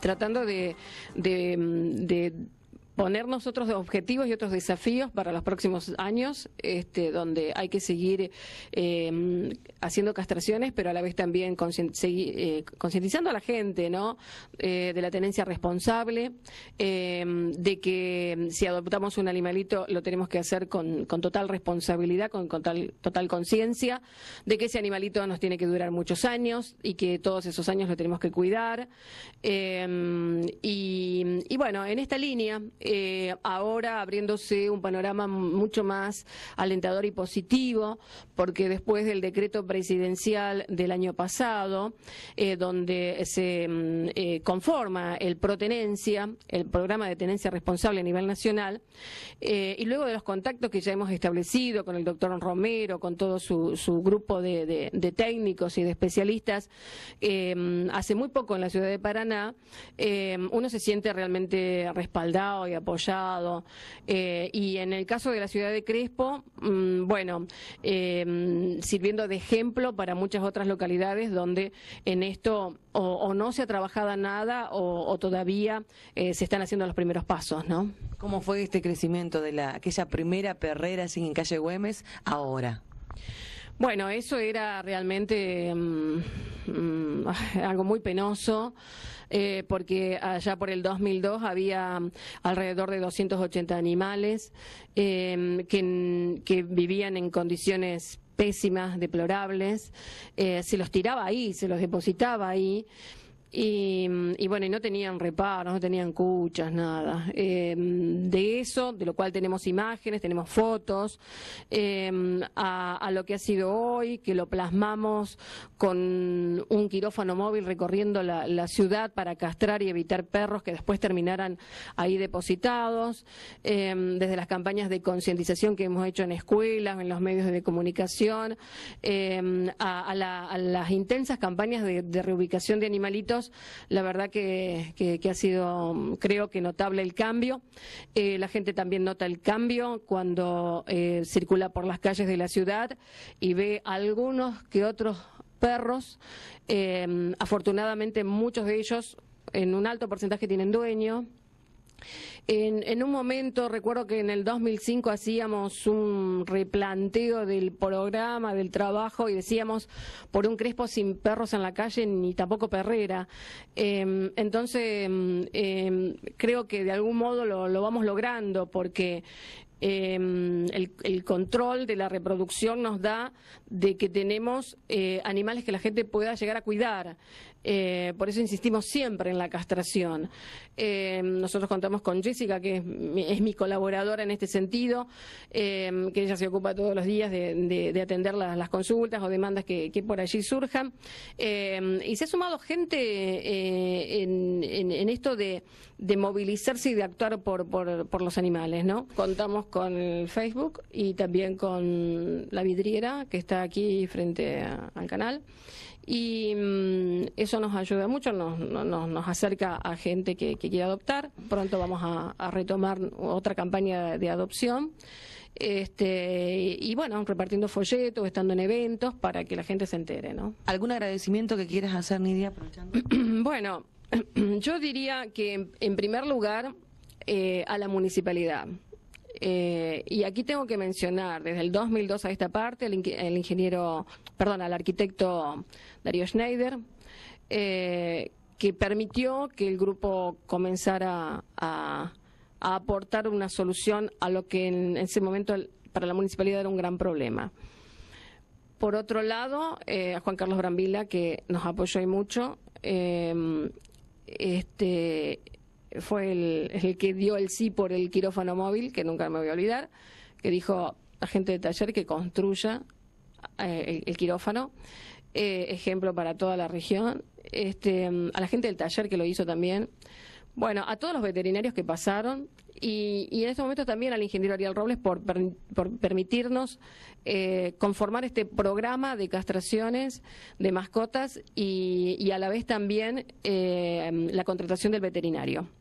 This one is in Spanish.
tratando de, mm, ponernos otros objetivos y otros desafíos para los próximos años, este, donde hay que seguir em, haciendo castraciones, pero a la vez también eh, concientizando a la gente ¿no? Eh, de la tenencia responsable, em, de que si adoptamos un animalito lo tenemos que hacer con, total responsabilidad, con, total conciencia, de que ese animalito nos tiene que durar muchos años y que todos esos años lo tenemos que cuidar. Em, y, y, bueno, en esta línea eh, ahora abriéndose un panorama mucho más alentador y positivo, porque después del decreto presidencial del año pasado, eh, donde se mm, eh, conforma el Protenencia, el programa de tenencia responsable a nivel nacional, y luego de los contactos que ya hemos establecido con el doctor Romero, con todo su, grupo de, técnicos y de especialistas, hace muy poco en la ciudad de Paraná, uno se siente realmente respaldado apoyado. Eh, y en el caso de la ciudad de Crespo, mm, bueno, eh, sirviendo de ejemplo para muchas otras localidades donde en esto o, no se ha trabajado nada o, todavía eh, se están haciendo los primeros pasos, ¿no? ¿Cómo fue este crecimiento de la aquella primera perrera sin en calle Güemes ahora? Bueno, eso era realmente mm, mm, algo muy penoso. Eh, porque allá por el 2002 había alrededor de 280 animales em, que, vivían en condiciones pésimas, deplorables, eh, se los tiraba ahí, se los depositaba ahí. Y, bueno, no tenían reparos, no tenían cuchas, nada. Em, de eso, de lo cual tenemos imágenes, tenemos fotos, em, a, lo que ha sido hoy, que lo plasmamos con un quirófano móvil recorriendo la, ciudad para castrar y evitar perros que después terminaran ahí depositados, em, desde las campañas de concientización que hemos hecho en escuelas, en los medios de comunicación, em, a, las intensas campañas de, reubicación de animalitos, la verdad que ha sido, creo que notable el cambio. Eh, la gente también nota el cambio cuando eh, circula por las calles de la ciudad y ve algunos que otros perros. Eh, afortunadamente muchos de ellos en un alto porcentaje tienen dueño en, un momento, recuerdo que en el 2005 hacíamos un replanteo del programa, del trabajo, y decíamos, por un Crespo sin perros en la calle, ni tampoco perrera. Em, entonces, em, creo que de algún modo lo vamos logrando, porque Em, el, control de la reproducción nos da de que tenemos eh, animales que la gente pueda llegar a cuidar. Eh, por eso insistimos siempre en la castración. Em, nosotros contamos con Jessica, que es, mi colaboradora en este sentido, em, que ella se ocupa todos los días de, atender las, consultas o demandas que, por allí surjan. y se ha sumado gente eh, en, esto de, movilizarse y de actuar por, por los animales. ¿no? Contamos con Facebook y también con la vidriera que está aquí frente al canal. Y mm, eso nos ayuda mucho, nos, nos, acerca a gente que, quiere adoptar. Pronto vamos a, retomar otra campaña de adopción este, y bueno, repartiendo folletos, estando en eventos para que la gente se entere, ¿no? ¿Algún agradecimiento que quieras hacer, Nidia, bueno, yo diría que en primer lugar eh, a la municipalidad. Eh, y aquí tengo que mencionar, desde el 2002 a esta parte, el, ingeniero, perdón, al arquitecto Darío Schneider, eh, que permitió que el grupo comenzara a, aportar una solución a lo que en ese momento para la municipalidad era un gran problema. Por otro lado, eh, a Juan Carlos Brambila, que nos apoyó ahí mucho, este, fue el, que dio el sí por el quirófano móvil, que nunca me voy a olvidar, que dijo a gente del taller que construya eh, el, quirófano, eh, ejemplo para toda la región, este, mm, a la gente del taller que lo hizo también, bueno, a todos los veterinarios que pasaron y, en este momento también al ingeniero Ariel Robles por, por permitirnos eh, conformar este programa de castraciones de mascotas y, a la vez también la contratación del veterinario.